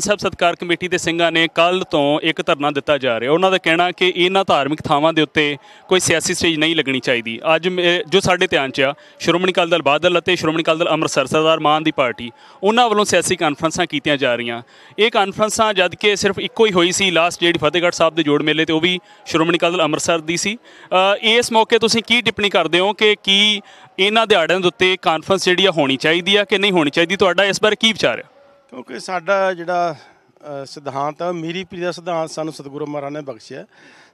ਸਾਹਿਬ ਸਤਕਾਰ ਕਮੇਟੀ ਦੇ ਸਿੰਘਾਂ ਨੇ ਕੱਲ ਤੋਂ ਇੱਕ ਧਰਨਾ ਦਿੱਤਾ ਜਾ ਰਿਹਾ ਉਹਨਾਂ ਦਾ ਕਹਿਣਾ ਕਿ ਇਹਨਾਂ ਧਾਰਮਿਕ ਥਾਵਾਂ ਦੇ ਉੱਤੇ ਕੋਈ ਸਿਆਸੀ ਸਟੇਜ ਨਹੀਂ ਲੱਗਣੀ ਚਾਹੀਦੀ ਅੱਜ ਜੋ ਸਾਡੇ ਧਿਆਨ 'ਚ ਆ ਸ਼੍ਰੋਮਣੀ ਕਾਲ ਦਲ ਬਾਦਲ ਅਤੇ ਸ਼੍ਰੋਮਣੀ ਕਾਲ ਦਲ ਅੰਮ੍ਰਿਤਸਰ ਸਰਦਾਰ ਮਾਨ ਦੀ ਪਾਰਟੀ ਉਹਨਾਂ ਵੱਲੋਂ ਸਿਆਸੀ ਕਾਨਫਰੰਸਾਂ ਕੀਤੀਆਂ ਜਾ ਰਹੀਆਂ ਇਹ ਕਾਨਫਰੰਸਾਂ ਜਦ ਕਿ ਸਿਰਫ ਇੱਕੋ ਹੀ ਹੋਈ ਸੀ ਲਾਸਟ ਜਿਹੜੀ ਫਤਿਹਗੜ੍ਹ ਸਾਹਿਬ ਦੇ ਜੋੜ ਮੇਲੇ ਤੇ ਉਹ ਵੀ ਸ਼੍ਰੋਮਣੀ ਕਾਲ ਦਲ ਅੰਮ੍ਰਿਤਸਰ ਦੀ ਸੀ ਇਸ ਮੌਕੇ ਤੁਸੀਂ ਕੀ ਟਿੱਪਣੀ ਕਰਦੇ ਹੋ ਕਿ ਕੀ ਇਹਨਾਂ ਦਿਹਾੜਿਆਂ ਦੇ ਉੱਤੇ ਕਾਨਫਰੰਸ ਜਿਹੜੀ ਆ ਹੋਣੀ ਚਾਹੀਦੀ ਆ ਕਿ ਨਹੀਂ ਹੋਣੀ ਚਾਹੀਦੀ ਤੁਹਾਡਾ ਇਸ ਬਾਰੇ ਕੀ ਵਿਚਾਰ ਹੈ ਕਿਉਂਕਿ ਸਾਡਾ ਜਿਹੜਾ ਸਿਧਾਂਤ ਹੈ ਮੀਰੀ ਪੀਰ ਦਾ ਸਿਧਾਂਤ ਸਾਨੂੰ ਸਤਿਗੁਰੂ ਮਹਾਰਾਜ ਨੇ ਬਖਸ਼ਿਆ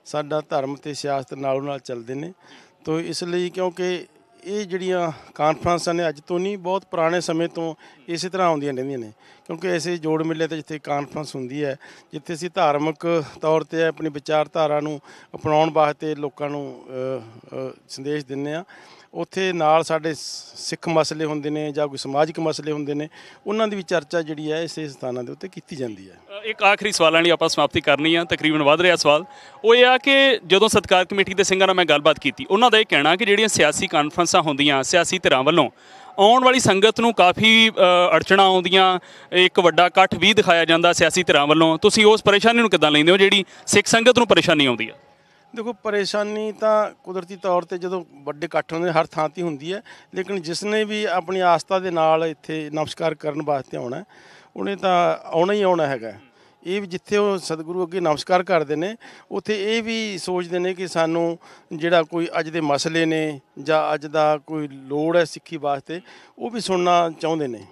ਸਾਡਾ ਧਰਮ ਤੇ ਸਿਆਸਤ ਨਾਲੋਂ ਨਾਲ ਚੱਲਦੇ ਨੇ ਤੋਂ ਇਸ ਲਈ ਕਿਉਂਕਿ ਇਹ ਜਿਹੜੀਆਂ ਕਾਨਫਰੰਸਾਂ ਨੇ ਅੱਜ ਤੋਂ ਨਹੀਂ ਬਹੁਤ ਪੁਰਾਣੇ ਸਮੇਂ ਤੋਂ ਇਸੇ ਤਰ੍ਹਾਂ ਆਉਂਦੀਆਂ ਰਹਿੰਦੀਆਂ ਨੇ ਕਿਉਂਕਿ ਐਸੇ ਜੋੜ ਮੇਲੇ ਤੇ ਜਿੱਥੇ ਕਾਨਫਰੰਸ ਹੁੰਦੀ ਹੈ ਜਿੱਥੇ ਅਸੀਂ ਧਾਰਮਿਕ ਤੌਰ ਤੇ ਆਪਣੀ ਵਿਚਾਰਧਾਰਾ ਨੂੰ ਅਪਣਾਉਣ ਵਾਸਤੇ ਲੋਕਾਂ ਨੂੰ ਸੰਦੇਸ਼ ਦਿੰਨੇ ਆ ਉੱਥੇ ਨਾਲ ਸਾਡੇ ਸਿੱਖ ਮਸਲੇ ਹੁੰਦੇ ਨੇ ਜਾਂ ਕੋਈ ਸਮਾਜਿਕ ਮਸਲੇ ਹੁੰਦੇ ਨੇ ਉਹਨਾਂ ਦੀ ਵੀ ਚਰਚਾ ਜਿਹੜੀ ਹੈ ਇਸੇ ਸਥਾਨਾਂ ਦੇ ਉੱਤੇ ਕੀਤੀ ਜਾਂਦੀ ਹੈ ਇੱਕ ਆਖਰੀ ਸਵਾਲਾਂ ਲਈ ਆਪਾਂ ਸਮਾਪਤੀ ਕਰਨੀ ਆ ਤਕਰੀਬਨ ਵੱਧ ਰਿਹਾ ਸਵਾਲ ਉਹ ਇਹ ਆ ਕਿ ਜਦੋਂ ਸਤਕਾਰ ਕਮੇਟੀ ਦੇ ਸਿੰਘਾਂ ਨਾਲ ਮੈਂ ਗੱਲਬਾਤ ਕੀਤੀ ਉਹਨਾਂ ਦਾ ਇਹ ਕਹਿਣਾ ਕਿ ਜਿਹੜੀਆਂ ਸਿਆਸੀ ਕਾਨਫਰੰਸਾਂ ਹੁੰਦੀਆਂ ਸਿਆਸੀ ਧਿਰਾਂ ਵੱਲੋਂ ਆਉਣ ਵਾਲੀ ਸੰਗਤ ਨੂੰ ਕਾਫੀ ਅੜਚਣਾ ਆਉਂਦੀਆਂ ਇੱਕ ਵੱਡਾ ਇਕੱਠ ਵੀ ਦਿਖਾਇਆ ਜਾਂਦਾ ਸਿਆਸੀ ਧਿਰਾਂ ਵੱਲੋਂ ਤੁਸੀਂ ਉਸ ਪਰੇਸ਼ਾਨੀ ਨੂੰ ਕਿਦਾਂ ਲੈਂਦੇ ਹੋ ਜਿਹੜੀ ਸਿੱਖ ਸੰਗਤ ਨੂੰ ਪਰੇਸ਼ਾਨੀ ਆਉਂਦੀ ਹੈ ਦੇਖੋ ਪਰੇਸ਼ਾਨੀ ਤਾਂ ਕੁਦਰਤੀ ਤੌਰ ਤੇ ਜਦੋਂ ਵੱਡੇ ਇਕੱਠ ਹੁੰਦੇ ਨੇ, ਹਰ ਥਾਂ ਤੇ ਹੁੰਦੀ ਹੈ ਲੇਕਿਨ ਜਿਸ ਨੇ ਵੀ ਆਪਣੀ ਆਸਥਾ ਦੇ ਨਾਲ ਇੱਥੇ ਨਮਸਕਾਰ ਕਰਨ ਵਾਸਤੇ ਆਉਣਾ ਹੈ, ਉਹਨੇ ਤਾਂ ਆਉਣਾ ਹੀ ਆਉਣਾ ਹੈਗਾ ਇਹ ਵੀ ਜਿੱਥੇ ਉਹ ਸਤਿਗੁਰੂ ਅੱਗੇ ਨਮਸਕਾਰ ਕਰਦੇ ਨੇ ਉੱਥੇ ਇਹ ਵੀ ਸੋਚਦੇ ਨੇ ਕਿ ਸਾਨੂੰ ਜਿਹੜਾ ਕੋਈ ਅੱਜ ਦੇ ਮਸਲੇ ਨੇ ਜਾਂ ਅੱਜ ਦਾ ਕੋਈ ਲੋੜ ਹੈ ਸਿੱਖੀ ਵਾਸਤੇ ਉਹ ਵੀ ਸੁਣਨਾ ਚਾਹੁੰਦੇ ਨੇ